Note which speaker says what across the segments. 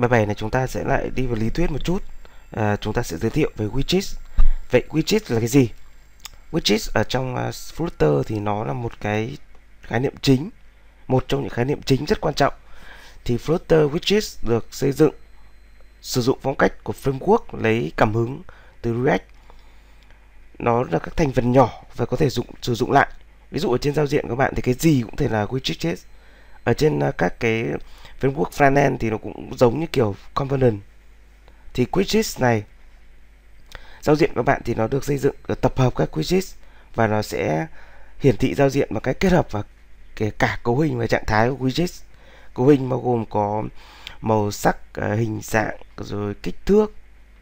Speaker 1: bài bảy này chúng ta sẽ lại đi vào lý thuyết một chút à, chúng ta sẽ giới thiệu về widgets vậy widgets là cái gì widgets ở trong uh, à, Flutter thì nó là một cái khái niệm chính một trong những khái niệm chính rất quan trọng thì Flutter widgets được xây dựng sử dụng phong cách của framework lấy cảm hứng từ React nó là các thành phần nhỏ và có thể dụng sử dụng lại ví dụ ở trên giao diện các bạn thì cái gì cũng thể là widget ở trên à, các cái framework frontend thì nó cũng giống như kiểu component thì widgets này giao diện các bạn thì nó được xây dựng ở tập hợp các widgets và nó sẽ hiển thị giao diện bằng cách kết hợp và kể cả cấu hình và trạng thái của widgets cấu hình bao gồm có màu sắc à, hình dạng rồi kích thước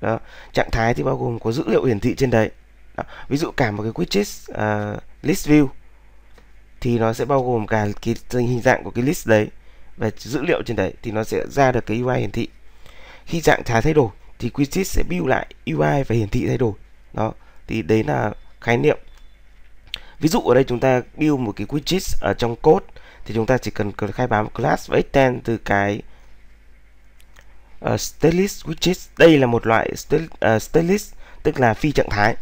Speaker 1: đó. trạng thái thì bao gồm có dữ liệu hiển thị trên đấy đó. ví dụ cả một cái widget uh, à, list view thì nó sẽ bao gồm cả cái hình dạng của cái list đấy và dữ liệu trên đấy thì nó sẽ ra được cái UI hiển thị khi dạng trái thay đổi thì Quizlet sẽ build lại UI và hiển thị thay đổi đó thì đấy là khái niệm ví dụ ở đây chúng ta build một cái widget ở trong code thì chúng ta chỉ cần khai báo một class và extend từ cái uh, stateless widget đây là một loại state, uh, stateless tức là phi trạng thái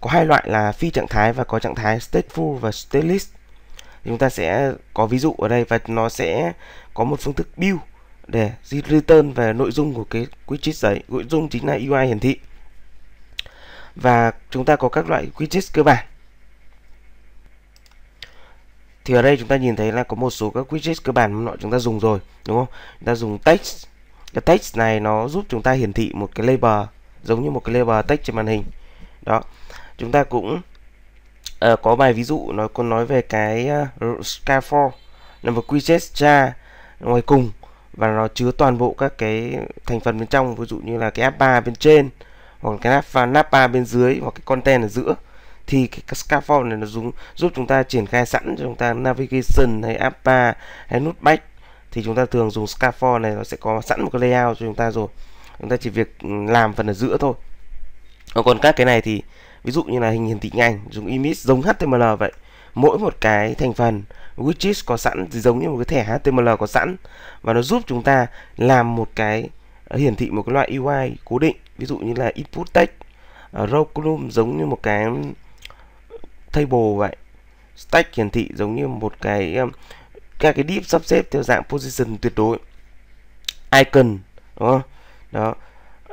Speaker 1: có hai loại là phi trạng thái và có trạng thái stateful và stateless chúng ta sẽ có ví dụ ở đây và nó sẽ có một phương thức build để return về nội dung của cái widget giấy nội dung chính là UI hiển thị và chúng ta có các loại widget cơ bản thì ở đây chúng ta nhìn thấy là có một số các widget cơ bản mà chúng ta dùng rồi đúng không chúng ta dùng text cái text này nó giúp chúng ta hiển thị một cái label giống như một cái label text trên màn hình đó chúng ta cũng à, có bài ví dụ nó có nói về cái uh, scaffold là một widget cha ngoài cùng và nó chứa toàn bộ các cái thành phần bên trong ví dụ như là cái app bar bên trên hoặc cái app và nắp bar bên dưới hoặc cái content ở giữa thì cái, scaffold này nó dùng giúp chúng ta triển khai sẵn cho chúng ta navigation hay app bar hay nút back thì chúng ta thường dùng scaffold này nó sẽ có sẵn một cái layout cho chúng ta rồi chúng ta chỉ việc ừ, làm phần ở giữa thôi còn các cái này thì ví dụ như là hình hiển thị nhanh dùng image giống html vậy mỗi một cái thành phần widget có sẵn thì giống như một cái thẻ html có sẵn và nó giúp chúng ta làm một cái ờ, hiển thị một cái loại UI cố định ví dụ như là input text ờ, row column giống như một cái table vậy stack hiển thị giống như một cái các cái div sắp xếp theo dạng position tuyệt đối icon đúng không đó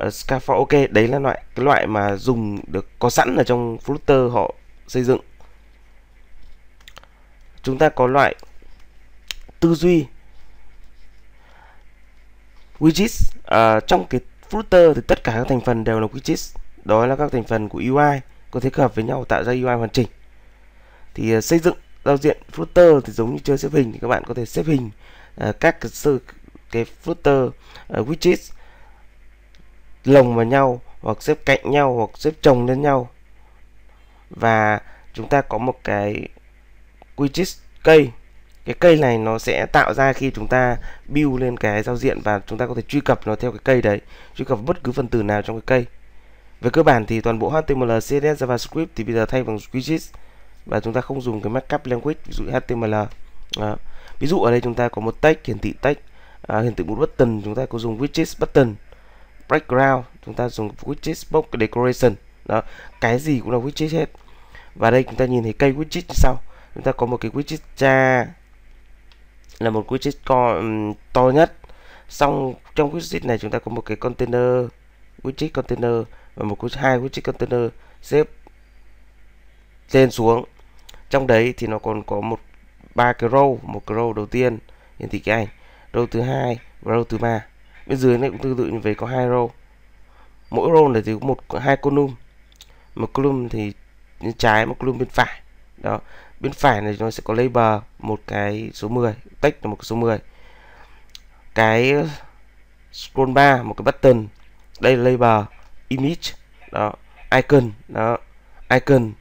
Speaker 1: uh, ờ, scaffold ok đấy là loại cái loại mà dùng được có sẵn ở trong flutter họ xây dựng chúng ta có loại tư duy widgets uh, trong cái flutter thì tất cả các thành phần đều là widgets đó là các thành phần của UI có thể hợp với nhau tạo ra UI hoàn chỉnh thì uh, xây dựng giao diện flutter thì giống như chơi xếp hình thì các bạn có thể xếp hình uh, các cái, cái flutter uh, widgets lồng vào nhau hoặc xếp cạnh nhau hoặc xếp chồng lên nhau và chúng ta có một cái widget cây cái cây này nó sẽ tạo ra khi chúng ta build lên cái giao diện và chúng ta có thể truy cập nó theo cái cây đấy truy cập bất cứ phần từ nào trong cái cây về cơ bản thì toàn bộ HTML, CSS, JavaScript thì bây giờ thay bằng widgets và chúng ta không dùng cái markup language ví dụ HTML đó. ví dụ ở đây chúng ta có một text hiển thị text à, hiển thị một button chúng ta có dùng widgets button background chúng ta dùng widget box decoration đó cái gì cũng là widget hết và đây chúng ta nhìn thấy cây widget sau chúng ta có một cái widget cha là một widget to, um, to nhất xong trong widget này chúng ta có một cái container widget container và một hai widget container xếp lên xuống trong đấy thì nó còn có một ba cái row một cái row đầu tiên hiển thị cái ảnh row thứ hai và row thứ ba bên dưới này cũng tương tự như vậy có hai row mỗi row này thì có một hai column một column thì bên trái một column bên phải đó bên phải này nó sẽ có label một cái số 10 text là một cái số 10 cái uh, scroll bar một cái button đây là label image đó icon đó icon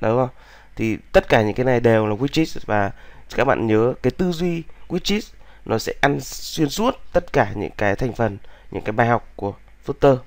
Speaker 1: đúng không thì tất cả những cái này đều là widget và các bạn nhớ cái tư duy widget nó sẽ ăn xuyên suốt tất cả những cái thành phần những cái bài học của footer